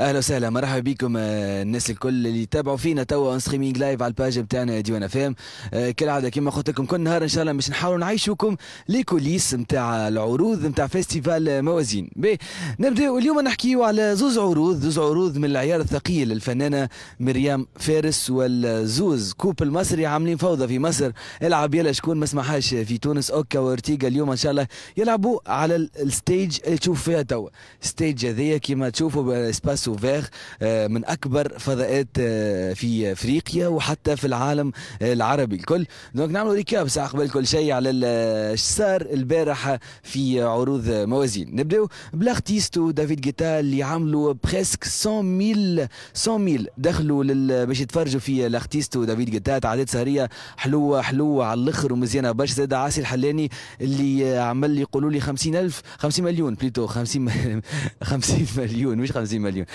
اهلا وسهلا مرحبا بكم آه، الناس الكل اللي يتابعوا فينا توا اون ستريمينغ لايف على الباج بتاعنا ديوان اف ام آه، كالعاده كما قلت لكم كل نهار ان شاء الله باش نحاولوا نعيشوكم لي كوليس نتاع العروض نتاع فيستيفال موازين بي نبداو اليوم نحكيو على زوز عروض زوز عروض من العيار الثقيل الفنانه مريم فارس والزوز كوب المصري عاملين فوضى في مصر العب يلا شكون ما سمعهاش في تونس اوكا وارتيغا اليوم ان شاء الله يلعبوا على الستيج اللي تشوف فيها توا ستيج هذايا كيما تشوفوا سباس آه، سوفير آه، من اكبر فضاءات آه، في افريقيا وحتى في العالم آه، العربي الكل دونك نعملوا ريكاب ساعه قبل كل شيء على اش صار البارحه في عروض موازين نبداو بلارتيست ودافيد جيتا اللي عملوا بريسك 100 ميل 100 ميل دخلوا لل... باش يتفرجوا في الارتيست ودافيد جيتا تعداد سهريه حلوه حلوه على الاخر ومزيانه برشا زاد عاصي الحلاني اللي عمل يقولوا لي 50 الف 50 مليون بليتو 50 50 مليون مش 50 مليون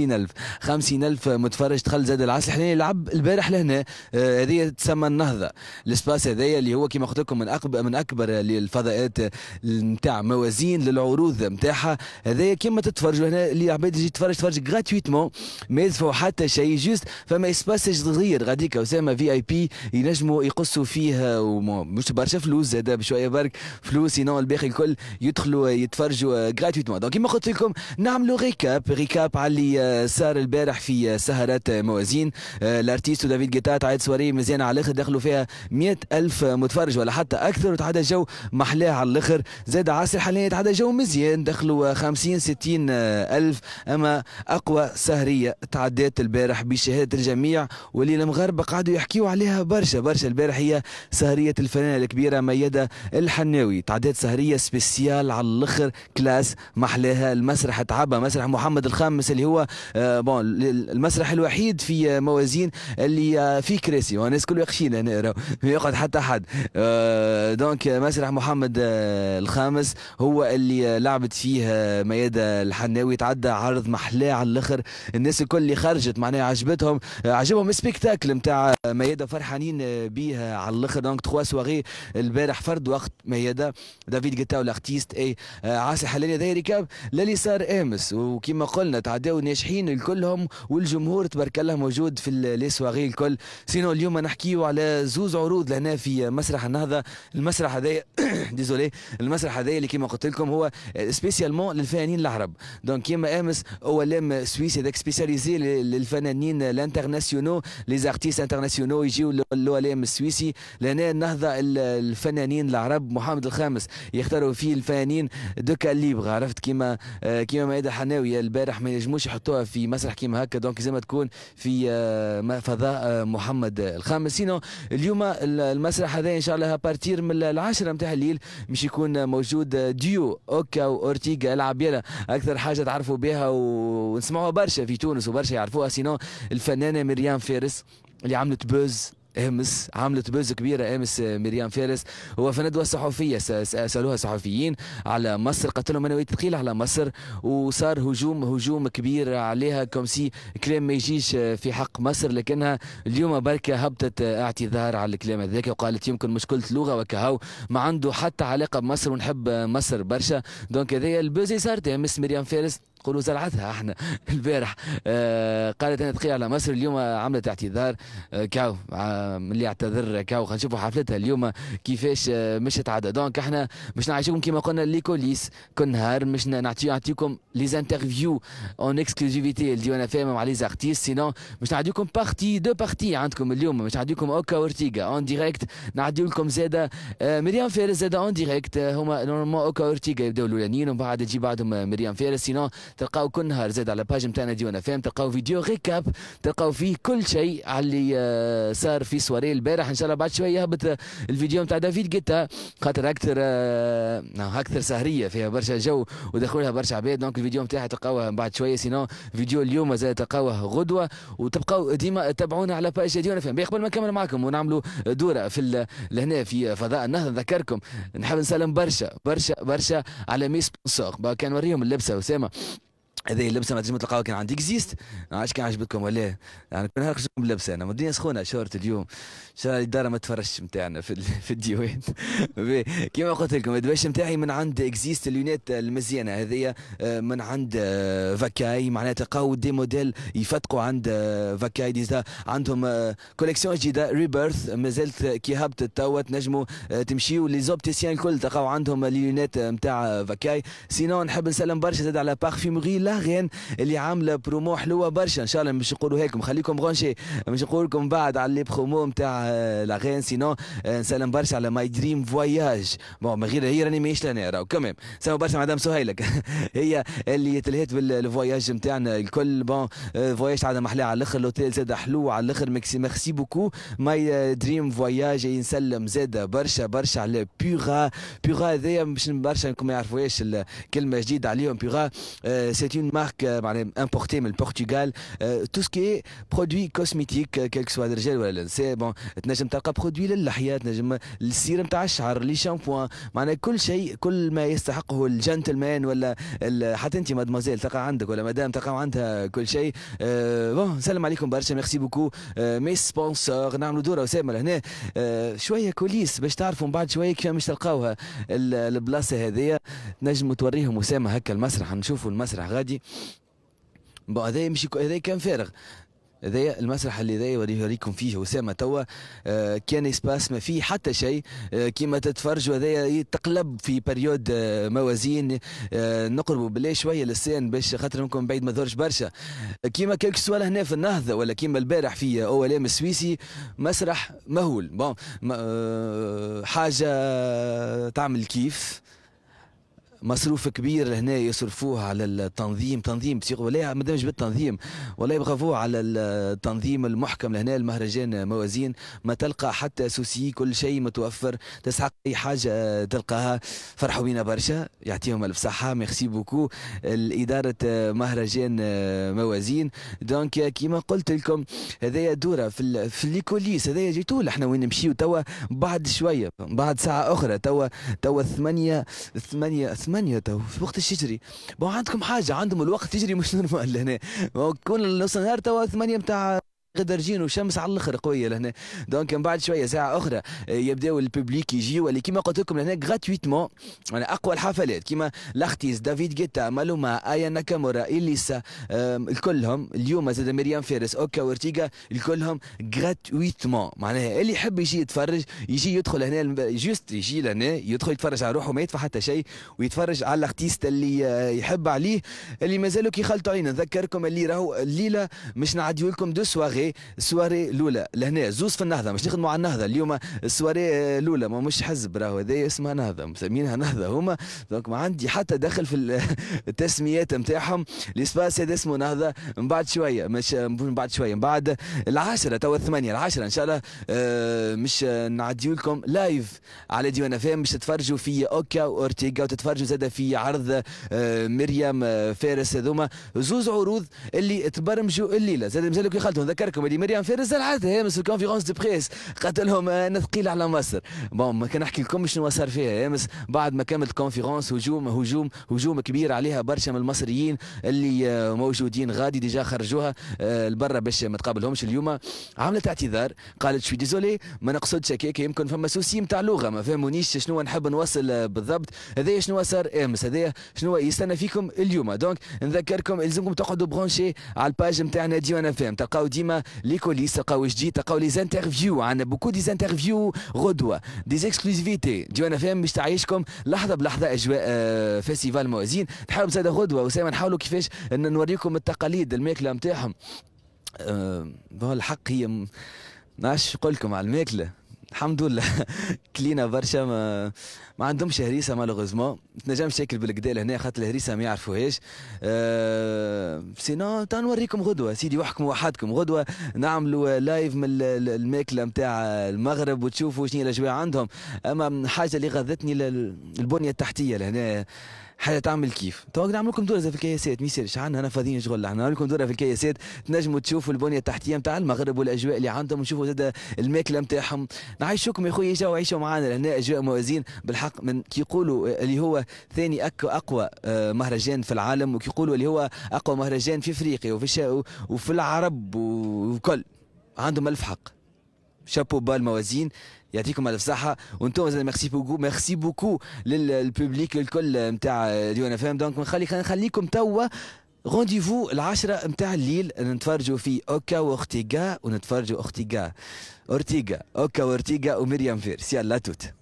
ألف خمسين ألف متفرج دخل زاد العسل حنا يلعب البارح لهنا آه، هذه تسمى النهضه الاسباس هذايا اللي هو كما قلت لكم من اكبر من اكبر الفضاءات نتاع موازين للعروض نتاعها هذايا كما تتفرجوا هنا اللي عباد يجي يتفرج تفرج غراتويتمون ما يدفعوا حتى شيء جوست فما اسباس صغير غاديك اسامه في اي بي ينجموا يقصوا فيه مش برشا فلوس زاد بشويه برك فلوس سينون الباقي الكل يدخلوا يتفرجوا غراتويتمون دونك كما قلت لكم نعملوا ريكاب ريكاب اللي صار آه، البارح في آه، سهرات آه، موازين الارتيست ودافيد جيتا عاد سواريه مزيانه على الاخر دخلوا فيها 100 الف متفرج ولا حتى اكثر وتعدى الجو محلاه على الاخر زاد عاصر حاليا تعدى الجو مزيان دخلوا 50 60 الف اما اقوى سهريه تعدات البارح بشهاده الجميع واللي المغاربه قعدوا يحكيوا عليها برشا برشا البارح هي سهريه الفنانه الكبيره ميادة الحناوي تعدات سهريه سبيسيال على الاخر كلاس محلاها المسرح تعبى مسرح محمد الخامس اللي هو آه، بون المسرح الوحيد في موازين اللي آه، فيه كراسي والناس كل يقشين هنا ما يقعد حتى حد آه، دونك مسرح محمد الخامس هو اللي لعبت فيه ميادة الحناوي تعدى عرض محلاه على الاخر الناس الكل اللي خرجت معناها عجبتهم عجبهم السبيكتاكل نتاع ميادة فرحانين بها على الاخر دونك تخوا سواغي البارح فرد وقت ميادة دافيد جيتاو الارتيست اي عاصي حلاني دايري كاب للي صار امس وكما قلنا تعدى سعداء وناجحين الكلهم والجمهور تبارك الله موجود في لي سواغي الكل سينو اليوم نحكيو على زوز عروض لهنا في مسرح النهضه المسرح هذايا ديزولي المسرح هذايا اللي كيما قلت لكم هو سبيسيالمون للفنانين العرب دونك كيما امس هو لام سويسي هذاك سبيسياليزي للفنانين الانترناسيونو لي زارتيست انترناسيونو يجيو لو للعلام السويسي لهنا النهضه الفنانين العرب محمد الخامس يختاروا فيه الفنانين دو كاليبغ عرفت كيما آه، كيما مائده حناويه البارح ما ينجموش يحطوها في مسرح كيما هكا دونك زي ما تكون في آه، فضاء آه، محمد الخامس سينو اليوم المسرح هذا ان شاء الله بارتير من العاشرة نتاع الليل مش يكون موجود ديو اوكا واورتيغا يلا اكثر حاجة تعرفوا بها ونسمعوها برشا في تونس وبرشا يعرفوها سينو الفنانة مريم فارس اللي عملت بوز امس عملت بوز كبيره امس آه، مريم فارس ندوه صحفيه سالوها صحفيين على مصر قالت لهم انا وقت ثقيل على مصر وصار هجوم هجوم كبير عليها كوم سي كلام ما يجيش آه، في حق مصر لكنها اليوم بركة هبطت آه، اعتذار على الكلام هذاك وقالت يمكن مشكله لغه وكهو ما عنده حتى علاقه بمصر ونحب مصر برشا دونك هذايا البوز صارت امس مريم فارس تقولوا زرعتها احنا البارح آه، قالت انا تقي على مصر اليوم عملت اعتذار آه، كاو آه، ملي اعتذر كاو نشوفوا حفلتها اليوم كيفاش مشت عاد دونك احنا باش نعيشوكم كما قلنا لي كوليس كل نهار باش نعطيكم لي انترفيو اون اكسكلوزيفيتي اللي انا فاهم مع لي زارتيست سينو باش نعطيكم بارتي دو بارتي عندكم اليوم باش نعطيكم اوكا اورتيغا اون ديريكت نعطي لكم زاده مريم فارس زاده اون ديريكت هما نورمالمون اوكا اورتيغا يبداو الاولانيين ومن بعد تجي بعدهم مريم فارس سينو تلقاو كل نهار زاد على باج نتاعنا ديونا فهم تلقاو فيديو ريكاب تلقاو فيه كل شيء على اللي آه، صار في سواري البارح ان شاء الله بعد شويه يهبط الفيديو نتاع دافيد جيتا خاطر اكثر آه، آه، اكثر سهريه فيها برشا جو ودخلها برشا عباد دونك الفيديو نتاعها تلقاوه بعد شويه سينو فيديو اليوم زاد تلقاوه غدوه وتبقاو ديما تابعونا على باج ديونا فهم قبل ما نكمل معكم ونعملوا دوره في لهنا في فضاء النهضه نذكركم نحب نسلم برشا برشا برشا على مي سبونسور كان نوريهم اللبسه اسامه هذه اللبسه ما تجمد تلقاوها كان عندي اكزيست ما عادش كان عجبتكم ولا يعني كنا نخرج لكم بلبسه انا الدنيا سخونه شورت اليوم شهر الدار ما تفرجش نتاعنا في, في الديوان كما قلت لكم الدباش نتاعي من عند اكزيست اليونيت المزيانه هذه آه، من عند آه، فاكاي معناتها قاو دي موديل يفتقوا عند آه، فاكاي ديزا عندهم كوليكسيون جديده ريبيرث مازالت كي هبت توا تنجموا تمشيو لي زوبتيسيان الكل تلقاو عندهم اليونيت نتاع فاكاي سينون نحب نسلم برشا زاد على لا لاغين اللي عامله برومو حلوه برشا ان شاء الله مش نقولوا هيك مخليكم غونشي مش نقول لكم بعد على لي برومو نتاع آه، لاغين سينو آه، نسلم برشا على ماي دريم فواياج بون ما غير هي راني ماهيش لهنا راهو كمان سلام برشا مدام سهيلك هي اللي تلهيت بالفواياج نتاعنا الكل بون فواياج عاد محلاها على الاخر لوتيل زاد حلو على الاخر ميكسي ميرسي بوكو ماي دريم فواياج نسلم زاد برشا برشا على بيغا بيغا هذايا مش برشا انكم ما يعرفوهاش الكلمه جديده عليهم بيغا آه، سيتي une marque euh, importée من البرتغال تو سكي برودوي كوسميتيك كيلك سوا الرجال ولا النساء بون تنجم تلقى برودوي للحياه تنجم السير نتاع الشعر لي شامبوان معناها كل شيء كل ما يستحقه الجنتلمان ولا حتى انت مادموزيل تلقى عندك ولا مدام تلقى عندها كل شيء بون آه، سلام عليكم برشا ميرسي بوكو مي سبونسور نعملوا دوره اسامه لهنا آه، شويه كوليس باش تعرفوا من بعد شويه كيفاش تلقاوها البلاصه هذه نجم توريهم اسامه هكا المسرح نشوفوا المسرح غادي عادي بون هذا مش هذا كان فارغ هذايا المسرح اللي ذا يوريكم فيه وسام توا آه، كان اسباس ما فيه حتى شيء آه، كيما تتفرجوا هذايا يتقلب في بريود آه، موازين نقربوا بالله شويه للسان باش خاطر منكم بعيد ما ظهرش برشا كيما كيلك سوال هنا في النهضه ولا كيما البارح في او ال ام السويسي مسرح مهول بون حاجه تعمل كيف مصروف كبير هنا يصرفوه على التنظيم تنظيم بسيق ولا ما دامش بالتنظيم ولا يبغفوه على التنظيم المحكم لهنا المهرجان موازين ما تلقى حتى سوسي كل شيء متوفر تسحق اي حاجه تلقاها فرحوا بينا برشا يعطيهم الف صحه ميرسي بوكو الاداره مهرجان موازين دونك كيما قلت لكم هذايا دوره في في ليكوليس هذايا جيتو احنا وين نمشيو توا بعد شويه بعد ساعه اخرى توا توا ثمانية ثمانية 8 تو في وقت الشجري ما عندكم حاجه عندهم الوقت يجري مش نورمال لهنا كون نص نهار تو 8 متاع جينو وشمس على الاخر قويه لهنا دونك من بعد شويه ساعه اخرى آه، يبداو الببليك يجي اللي كيما قلت لكم لهنا غراتويتمون يعني اقوى الحفلات كيما لاختيز دافيد جيتا مالوما ايا ناكامورا اليسا الكلهم اليوم زاد مريم فارس اوكا وارتيغا الكلهم غراتويتمون معناها اللي يحب يجي يتفرج يجي يدخل هنا جوست يجي لهنا يدخل يتفرج على روحه ما يدفع حتى شيء ويتفرج على الاختيست اللي آه، يحب عليه اللي مازالوا كيخلطوا علينا نذكركم اللي راهو الليله مش نعديو لكم دو سواغي هي السواري الاولى لهنا زوز في النهضه مش نخدموا على النهضه اليوم السواري الاولى ما مش حزب راهو هذا اسمها نهضه مسمينها نهضه هما دونك ما عندي حتى دخل في التسميات نتاعهم الاسباس هذا اسمه نهضه من بعد شويه مش من بعد شويه من بعد العاشره تو الثمانيه العاشره ان شاء الله آه، مش نعديو لكم لايف على ديوان اف ام باش تتفرجوا في اوكا اورتيغا وتتفرجوا زاد في عرض آه، مريم آه، فارس هذوما زوز عروض اللي تبرمجوا الليله زاد مازالوا يخلطوا نذكر نفكركم هذه مريم فارس العاده امس الكونفيرونس دو بريس قالت لهم انا ثقيل على مصر بون ما كان نحكي لكم شنو صار فيها امس بعد ما كملت الكونفيرونس هجوم هجوم هجوم كبير عليها برشا من المصريين اللي آه، موجودين غادي ديجا خرجوها آه، لبرا باش ما تقابلهمش اليوم عملت اعتذار قالت شوي ديزولي ما نقصدش هكاك يمكن فما سوسي نتاع لغه ما فهمونيش شنو نحب نوصل آه، بالضبط هذايا شنو صار امس إيه، هذايا شنو يستنى فيكم اليوم دونك نذكركم لازمكم تقعدوا برونشي على الباج نتاعنا ديما انا ام تلقاو ديما لي كوليس تلقاو جديد تلقاو لي زانترفيو عندنا بوكو دي زانترفيو غدوه دي اكسكلوزيفيتي ديوانا فاهم باش تعيشكم لحظه بلحظه اجواء آه، فيستيفال موازين تحاولوا زاد غدوه وسيما نحاولوا كيفاش ان نوريكم التقاليد الماكله نتاعهم أه الحق هي ما نعرفش نقول لكم على الماكله الحمد لله كلينا برشا ما, ما عندهمش هريسه مالوغوزمون تنجمش تاكل بالكدا لهنا خاطر الهريسه ما يعرفوهاش أه سينو تنوريكم غدوه سيدي وحكم وحدكم غدوه نعملوا لايف من الماكله نتاع المغرب وتشوفوا شنو الاجواء عندهم اما حاجه اللي غذتني البنيه التحتيه لهنا حاجه تعمل كيف تو نعمل لكم دوره في الكياسات ما يصيرش عندنا انا فاضيين شغل احنا نعمل لكم دوره في الكياسات تنجموا تشوفوا البنيه التحتيه نتاع المغرب والاجواء اللي عندهم ونشوفوا زاد الماكله نتاعهم نعيشوكم يا خويا جاوا عيشوا معنا لهنا اجواء موازين بالحق من كيقولوا آه، اللي هو ثاني أك اقوى آه، مهرجان في العالم وكيقولوا اللي هو اقوى مهرجان في افريقيا وفي وفي العرب وكل عندهم الف حق شابو بالموازين يعطيكم الف صحه وانتم زاد ميرسي بوكو ميرسي بوكو للبوبليك الكل نتاع اف ام دونك نخلي نخليكم توا رونديفو العشرة متاع الليل نتفرجوا في اوكا واورتيغا ونتفرجوا اورتيغا اورتيغا اوكا واورتيغا ومريم فيرس يلا توت